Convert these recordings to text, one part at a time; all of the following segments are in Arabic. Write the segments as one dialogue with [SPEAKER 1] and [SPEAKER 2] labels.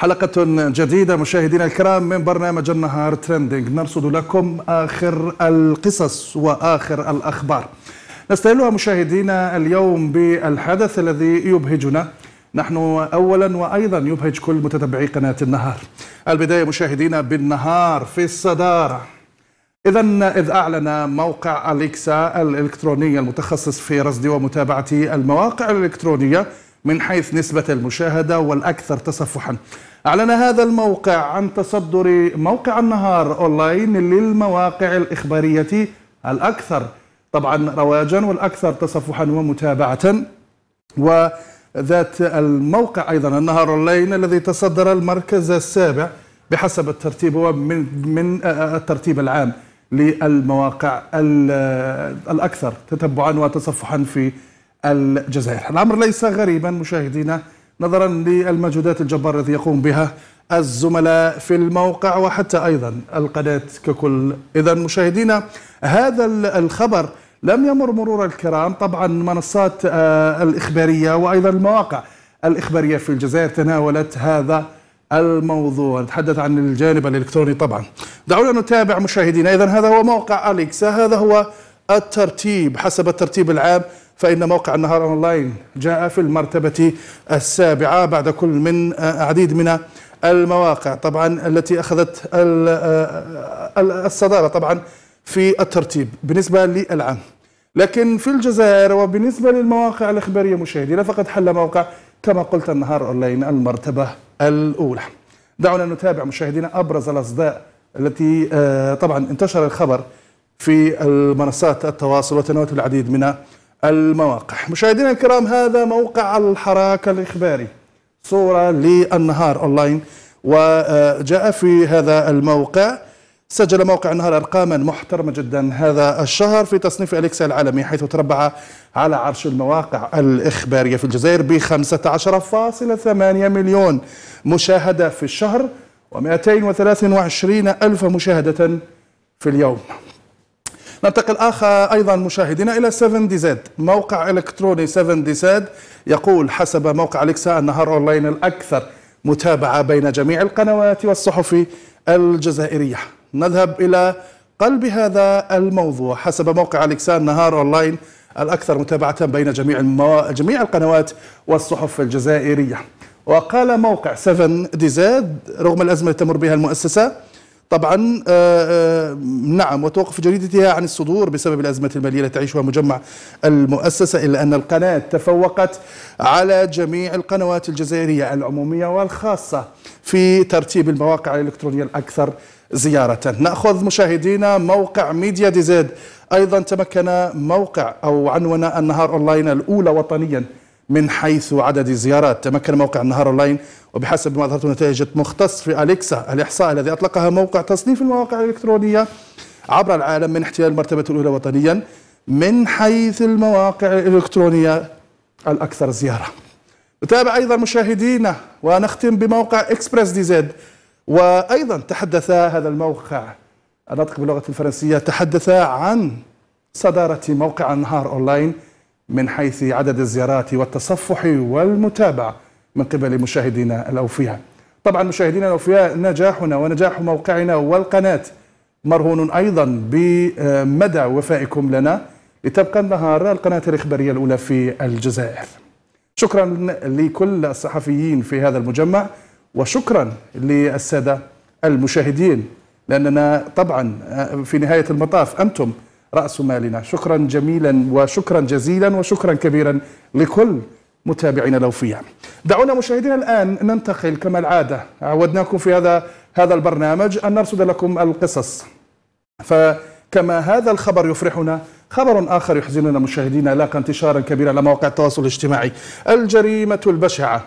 [SPEAKER 1] حلقة جديدة مشاهدينا الكرام من برنامج النهار ترندنج نرصد لكم آخر القصص وآخر الأخبار نستهلها مشاهدينا اليوم بالحدث الذي يبهجنا نحن أولا وأيضا يبهج كل متتبعي قناة النهار البداية مشاهدينا بالنهار في الصدارة إذا إذ أعلن موقع أليكسا الإلكتروني المتخصص في رصد ومتابعة المواقع الإلكترونية من حيث نسبة المشاهدة والأكثر تصفحا أعلن هذا الموقع عن تصدر موقع النهار أونلاين للمواقع الإخبارية الأكثر طبعا رواجا والأكثر تصفحا ومتابعة وذات الموقع أيضا النهار أونلاين الذي تصدر المركز السابع بحسب الترتيب ومن من الترتيب العام للمواقع الأكثر تتبعا وتصفحا في الجزائر الأمر ليس غريبا مشاهدينا نظرا للمجهودات الجبارة التي يقوم بها الزملاء في الموقع وحتى أيضا القناة ككل إذا مشاهدينا هذا الخبر لم يمر مرور الكرام طبعا منصات آه، الإخبارية وأيضا المواقع الإخبارية في الجزائر تناولت هذا الموضوع نتحدث عن الجانب الإلكتروني طبعا دعونا نتابع مشاهدينا إذا هذا هو موقع أليكسا هذا هو الترتيب حسب الترتيب العام فإن موقع النهار أونلاين جاء في المرتبة السابعة بعد كل من عديد من المواقع طبعا التي أخذت آه، الصدارة طبعا في الترتيب بالنسبة للعام لكن في الجزائر وبالنسبة للمواقع الإخبارية مشاهدينا فقد حل موقع كما قلت النهار أونلاين المرتبة الأولى دعونا نتابع مشاهدينا أبرز الأصداء التي آه، طبعا انتشر الخبر في المنصات التواصل وتناولت العديد من المواقع مشاهدينا الكرام هذا موقع الحراك الإخباري صورة للنهار أونلاين وجاء في هذا الموقع سجل موقع النهار أرقاما محترمة جدا هذا الشهر في تصنيف أليكسا العالمي حيث تربع على عرش المواقع الإخبارية في الجزائر ب 15.8 مليون مشاهدة في الشهر و223 ألف مشاهدة في اليوم ننتقل آخر أيضا مشاهدينا إلى 7 دي زد موقع إلكتروني 7 دي زد يقول حسب موقع أليكسا النهار أونلاين الأكثر متابعة بين جميع القنوات والصحف الجزائرية نذهب إلى قلب هذا الموضوع حسب موقع أليكسا النهار أونلاين الأكثر متابعة بين جميع المو... جميع القنوات والصحف الجزائرية وقال موقع 7 دي زد رغم الأزمة تمر بها المؤسسة طبعا آآ آه، آه، نعم وتوقف جريدتها عن الصدور بسبب الأزمة المالية التي تعيشها مجمع المؤسسة إلا أن القناة تفوقت على جميع القنوات الجزائرية العمومية والخاصة في ترتيب المواقع الإلكترونية الأكثر زيارة نأخذ مشاهدينا موقع ميديا دي أيضا تمكن موقع أو عنونا النهار أونلاين الأولى وطنيا من حيث عدد الزيارات تمكن موقع النهار أونلاين وبحسب ما أظهرته نتائج مختص في أليكسا الإحصاء الذي أطلقها موقع تصنيف المواقع الإلكترونية عبر العالم من احتلال المرتبة الأولى وطنيا من حيث المواقع الإلكترونية الأكثر زيارة نتابع أيضا مشاهدينا ونختم بموقع إكسبرس دي زد وأيضا تحدث هذا الموقع الناطق باللغة الفرنسية تحدث عن صدارة موقع النهار أونلاين من حيث عدد الزيارات والتصفح والمتابعة من قبل مشاهدينا الأوفياء طبعا مشاهدينا الأوفياء نجاحنا ونجاح موقعنا والقناة مرهون أيضا بمدى وفائكم لنا لتبقى النهار القناة الإخبارية الأولى في الجزائر شكرا لكل الصحفيين في هذا المجمع وشكرا للسادة المشاهدين لأننا طبعا في نهاية المطاف أنتم رأس مالنا شكرا جميلا وشكرا جزيلا وشكرا كبيرا لكل متابعينا الأوفياء دعونا مشاهدينا الآن ننتقل كما العادة عودناكم في هذا هذا البرنامج أن نرصد لكم القصص فكما هذا الخبر يفرحنا خبر آخر يحزننا مشاهدينا لاقى انتشارا كبيرا على مواقع التواصل الاجتماعي الجريمة البشعة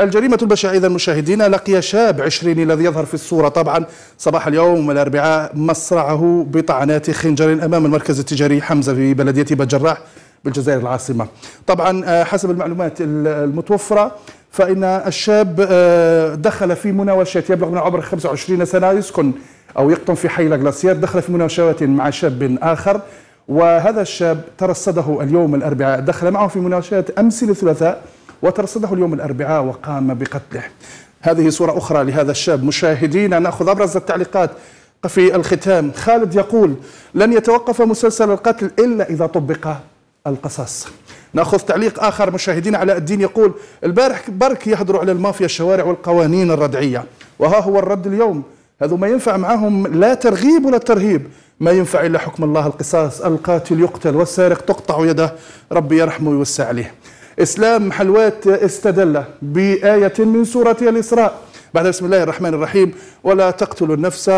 [SPEAKER 1] الجريمة البشعة إذا مشاهدينا لقي شاب عشريني الذي يظهر في الصورة طبعا صباح اليوم الأربعاء مصرعه بطعنات خنجر أمام المركز التجاري حمزة في بلدية بجراح بالجزائر العاصمة طبعا آه، حسب المعلومات المتوفرة فإن الشاب آه، دخل في مناوشات يبلغ من عمر 25 سنة يسكن أو يقطن في حي لاغلاسيات دخل في مناوشات مع شاب آخر وهذا الشاب ترصده اليوم الأربعاء دخل معه في مناوشات أمس الثلاثاء وترصده اليوم الأربعاء وقام بقتله هذه صورة أخرى لهذا الشاب مشاهدينا نأخذ أبرز التعليقات في الختام خالد يقول لن يتوقف مسلسل القتل إلا إذا طبق القصاص ناخذ تعليق اخر مشاهدينا علاء الدين يقول البارح برك يهدروا على المافيا الشوارع والقوانين الردعيه وها هو الرد اليوم هذو ما ينفع معاهم لا ترغيب ولا ترهيب ما ينفع الا حكم الله القصاص القاتل يقتل والسارق تقطع يده ربي يرحمه ويوسع عليه إسلام حلوات استدل بآية من سورة الإسراء بعد بسم الله الرحمن الرحيم ولا تقتلوا النفس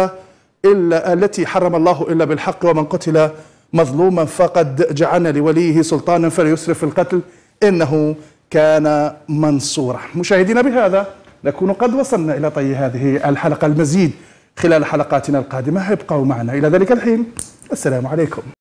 [SPEAKER 1] إلا التي حرم الله إلا بالحق ومن قتل مظلوما فقد جعلنا لوليه سلطانا فليسرف في القتل إنه كان منصورا مشاهدينا بهذا نكون قد وصلنا إلى طي هذه الحلقة المزيد خلال حلقاتنا القادمة ابقوا معنا إلى ذلك الحين السلام عليكم